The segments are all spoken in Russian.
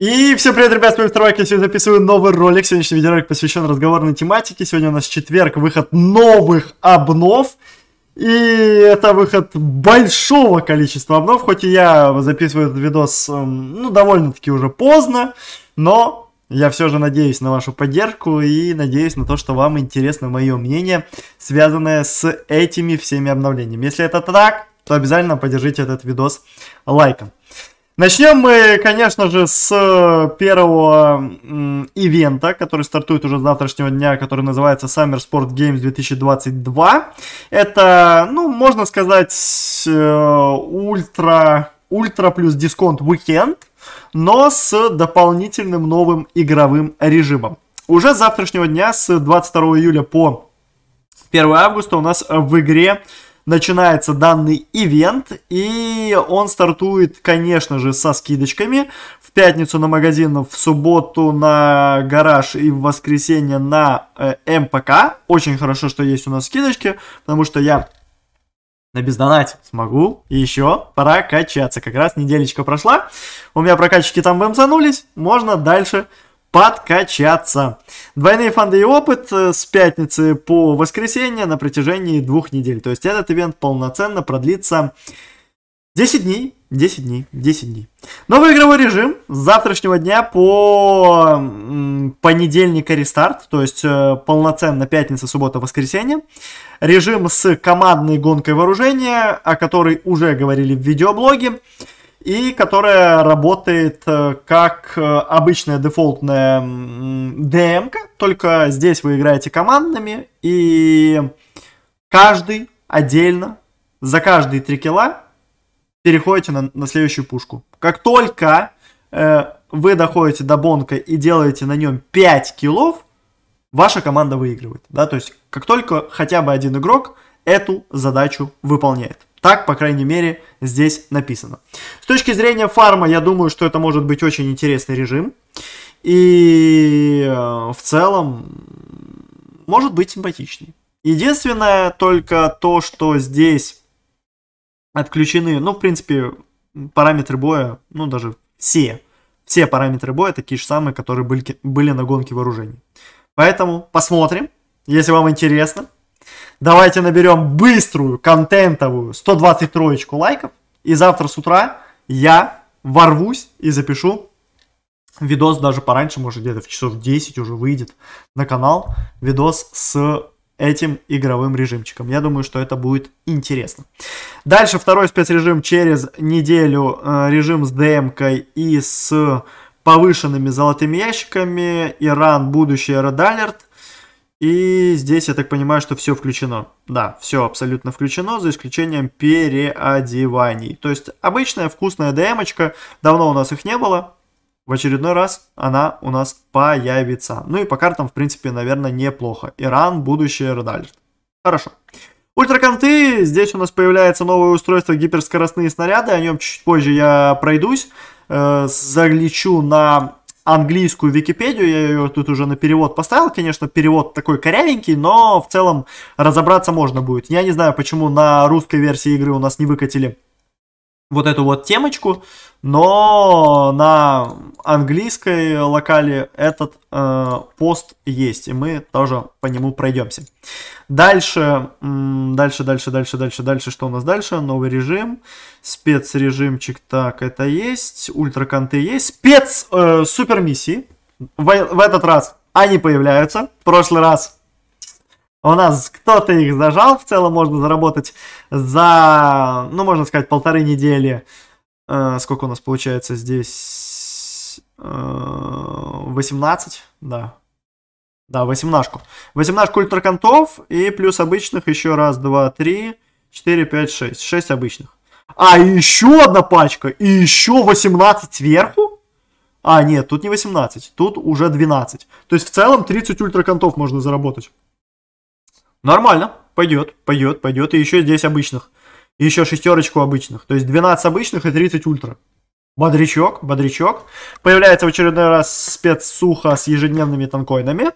И всем привет, ребят, с вами Старвайк, я сегодня записываю новый ролик, сегодняшний видеоролик посвящен разговорной тематике, сегодня у нас четверг, выход новых обнов, и это выход большого количества обнов, хоть и я записываю этот видос, эм, ну, довольно-таки уже поздно, но я все же надеюсь на вашу поддержку и надеюсь на то, что вам интересно мое мнение, связанное с этими всеми обновлениями. Если это так, то обязательно поддержите этот видос лайком. Начнем мы, конечно же, с э, первого ивента, который стартует уже с завтрашнего дня, который называется Summer Sport Games 2022. Это, ну, можно сказать, э, ультра, ультра плюс дисконт уикенд, но с дополнительным новым игровым режимом. Уже с завтрашнего дня, с 22 июля по 1 августа у нас в игре начинается данный ивент, и он стартует, конечно же, со скидочками. В пятницу на магазин, в субботу на гараж и в воскресенье на э, МПК. Очень хорошо, что есть у нас скидочки, потому что я на бездонате смогу еще прокачаться. Как раз неделечка прошла, у меня прокачки там бэмсанулись, можно дальше подкачаться. Двойные фанды и опыт э, с пятницы по воскресенье на протяжении двух недель. То есть этот ивент полноценно продлится 10 дней, 10 дней, 10 дней. Новый игровой режим с завтрашнего дня по понедельник рестарт, то есть э, полноценно пятница, суббота, воскресенье. Режим с командной гонкой вооружения, о которой уже говорили в видеоблоге и которая работает э, как э, обычная дефолтная DM, только здесь вы играете командными и каждый отдельно за каждые три килла переходите на, на следующую пушку. Как только э, вы доходите до бонка и делаете на нем 5 киллов, ваша команда выигрывает. Да? То есть, как только хотя бы один игрок эту задачу выполняет. Так, по крайней мере, здесь написано. С точки зрения фарма, я думаю, что это может быть очень интересный режим. И э, в целом, может быть симпатичный. Единственное только то, что здесь отключены, ну, в принципе, параметры боя, ну, даже все, все параметры боя такие же самые, которые были, были на гонке вооружений. Поэтому посмотрим, если вам интересно. Давайте наберем быструю, контентовую 123 лайков. И завтра с утра я ворвусь и запишу видос даже пораньше, может где-то в часов 10 уже выйдет на канал. Видос с этим игровым режимчиком. Я думаю, что это будет интересно. Дальше второй спецрежим через неделю. Э, режим с демкой и с повышенными золотыми ящиками. Иран, будущее Red Alert. И здесь я так понимаю, что все включено. Да, все абсолютно включено, за исключением переодеваний. То есть обычная вкусная демочка, давно у нас их не было, в очередной раз она у нас появится. Ну и по картам, в принципе, наверное, неплохо. Иран, будущее, Редальт. Хорошо. Ультраконты, здесь у нас появляется новое устройство гиперскоростные снаряды, о нем чуть позже я пройдусь, э, загличу на английскую Википедию, я ее тут уже на перевод поставил, конечно, перевод такой корявенький, но в целом разобраться можно будет. Я не знаю, почему на русской версии игры у нас не выкатили вот эту вот темочку, но на английской локали этот э, пост есть, и мы тоже по нему пройдемся. Дальше, дальше, дальше, дальше, дальше, дальше, что у нас дальше? Новый режим, спецрежимчик, так, это есть, ультраконты есть, спец, э, супер в, в этот раз они появляются, в прошлый раз у нас кто-то их зажал, в целом можно заработать за, ну, можно сказать, полторы недели. Э, сколько у нас получается здесь? Э, 18, да, да, восемнашку. Восемнашку ультраконтов и плюс обычных еще раз, два, три, четыре, пять, шесть. Шесть обычных. А, еще одна пачка. И еще 18 сверху? А, нет, тут не 18. Тут уже 12. То есть в целом 30 ультраконтов можно заработать. Нормально. Пойдет, пойдет, пойдет. И еще здесь обычных. И еще шестерочку обычных. То есть 12 обычных и 30 ультра. Бодрячок, бодрячок. Появляется в очередной раз спецсуха с ежедневными танкоинами.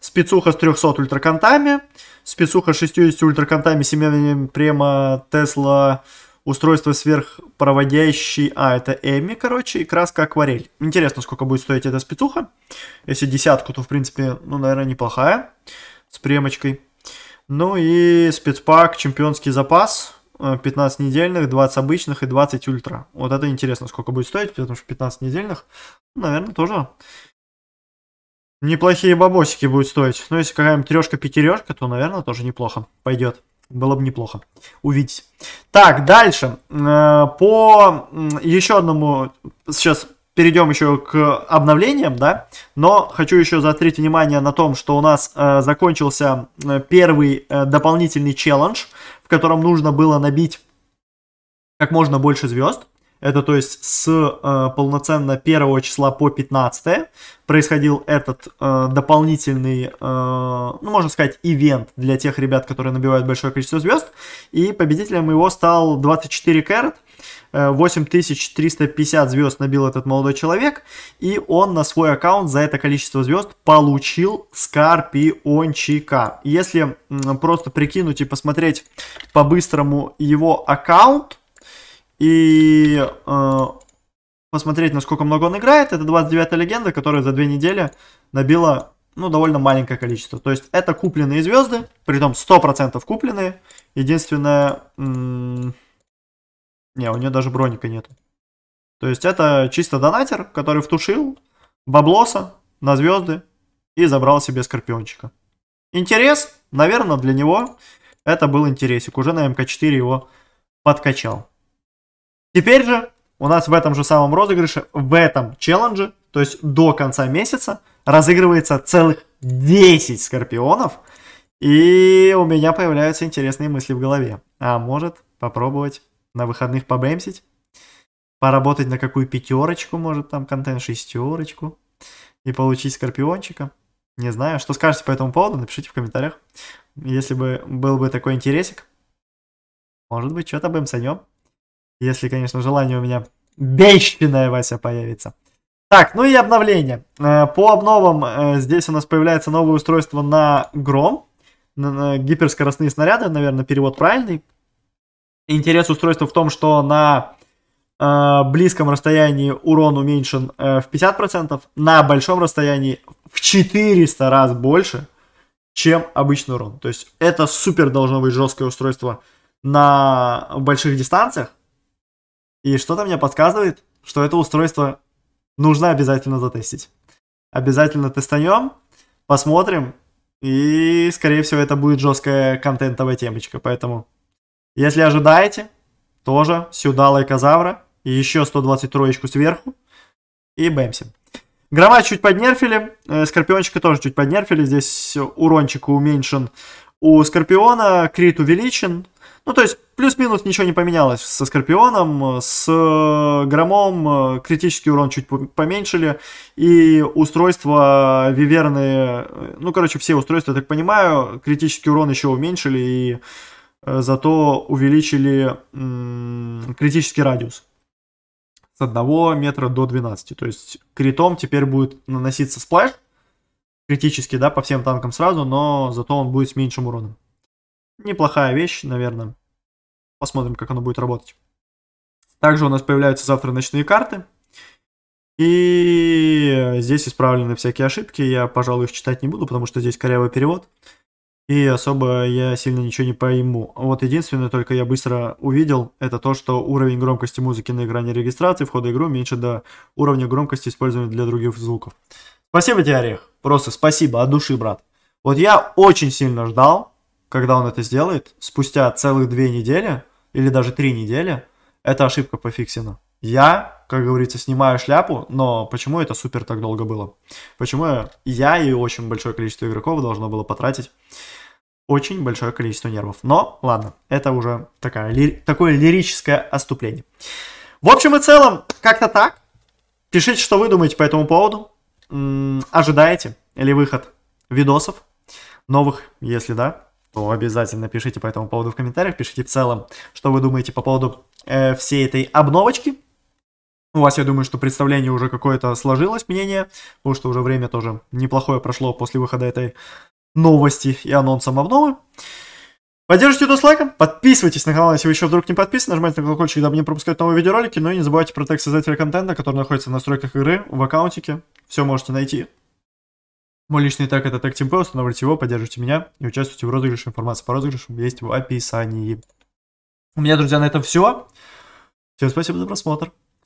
Спецуха с 300 ультраконтами. Спецуха с 60 ультраконтами, семейными према Тесла, устройство сверхпроводящий... А, это Эми, короче, и краска акварель. Интересно, сколько будет стоить эта спецуха. Если десятку, то, в принципе, ну, наверное, неплохая. С премочкой. Ну и спецпак, чемпионский запас 15 недельных, 20 обычных и 20 ультра. Вот это интересно, сколько будет стоить, потому что 15 недельных, ну, наверное, тоже неплохие бабосики будет стоить. Но ну, если какая-нибудь трешка пятерешка, то, наверное, тоже неплохо пойдет. Было бы неплохо увидеть. Так, дальше. Э, по еще одному... Сейчас перейдем еще к обновлениям, да, но хочу еще заострить внимание на том, что у нас э, закончился э, первый э, дополнительный челлендж, в котором нужно было набить как можно больше звезд. Это то есть с э, полноценно 1 числа по 15 происходил этот э, дополнительный, э, ну можно сказать, ивент для тех ребят, которые набивают большое количество звезд. И победителем его стал 24 кэрт. 8350 э, звезд набил этот молодой человек, и он на свой аккаунт за это количество звезд получил Скорпиончика. Если просто прикинуть и посмотреть по-быстрому его аккаунт, и э, посмотреть, насколько много он играет, это 29-я легенда, которая за две недели набила ну, довольно маленькое количество. То есть это купленные звезды, при том 100% купленные. Единственное, не, у нее даже броника нету. То есть это чисто донатер, который втушил баблоса на звезды и забрал себе скорпиончика. Интерес, наверное, для него это был интересик. Уже на МК-4 его подкачал. Теперь же у нас в этом же самом розыгрыше, в этом челлендже, то есть до конца месяца, разыгрывается целых 10 скорпионов. И у меня появляются интересные мысли в голове. А может попробовать на выходных побэмсить, поработать на какую пятерочку, может, там, контент шестерочку, и получить скорпиончика. Не знаю, что скажете по этому поводу, напишите в комментариях. Если бы был бы такой интересик, может быть, что-то бэмсанем. Если, конечно, желание у меня бещенное, Вася, появится. Так, ну и обновление. Э, по обновам э, здесь у нас появляется новое устройство на Гром. Гиперскоростные снаряды, наверное, перевод правильный. Интерес устройства в том, что на э, близком расстоянии урон уменьшен э, в 50%, на большом расстоянии в 400 раз больше, чем обычный урон. То есть это супер должно быть жесткое устройство на больших дистанциях. И что-то мне подсказывает, что это устройство нужно обязательно затестить. Обязательно тестанем, посмотрим, и, скорее всего, это будет жесткая контентовая темочка, поэтому если ожидаете, тоже сюда лайкозавра и еще 123 троечку сверху. И бэмсим. Громад чуть поднерфили, э, Скорпиончика тоже чуть поднерфили, здесь урончик уменьшен у Скорпиона, крит увеличен. Ну, то есть, плюс-минус ничего не поменялось со Скорпионом, с Громом э, критический урон чуть поменьшили, и устройства Виверны, э, ну, короче, все устройства, я так понимаю, критический урон еще уменьшили, и Э, зато увеличили критический радиус с 1 метра до 12. То есть критом теперь будет наноситься сплэш, критически, да, по всем танкам сразу, но зато он будет с меньшим уроном. Неплохая вещь, наверное. Посмотрим, как оно будет работать. Также у нас появляются завтра ночные карты. И здесь исправлены всякие ошибки. Я, пожалуй, их читать не буду, потому что здесь корявый перевод и особо я сильно ничего не пойму. Вот единственное, только я быстро увидел, это то, что уровень громкости музыки на экране регистрации входа в игру меньше до уровня громкости, используемого для других звуков. Спасибо тебе, Орех. Просто спасибо от души, брат. Вот я очень сильно ждал, когда он это сделает, спустя целых две недели, или даже три недели, эта ошибка пофиксена. Я, как говорится, снимаю шляпу, но почему это супер так долго было? Почему я и очень большое количество игроков должно было потратить очень большое количество нервов. Но ладно, это уже такая, ли, такое лирическое отступление. В общем и целом, как-то так. Пишите, что вы думаете по этому поводу. М ожидаете ли выход видосов новых, если да, обязательно пишите по этому поводу в комментариях, пишите в целом, что вы думаете по поводу э, всей этой обновочки. Ну, у вас, я думаю, что представление уже какое-то сложилось, мнение, потому что уже время тоже неплохое прошло после выхода этой новости и анонса обновы. Поддержите видос лайком, подписывайтесь на канал, если вы еще вдруг не подписаны, нажмите на колокольчик, дабы не пропускать новые видеоролики, ну и не забывайте про текст создателя контента, который находится в настройках игры, в аккаунтике, все можете найти. Мой личный так это тег ТМП, устанавливайте его, поддержите меня и участвуйте в розыгрыше, информация по розыгрышу есть в описании. У меня, друзья, на этом все. Всем спасибо за просмотр.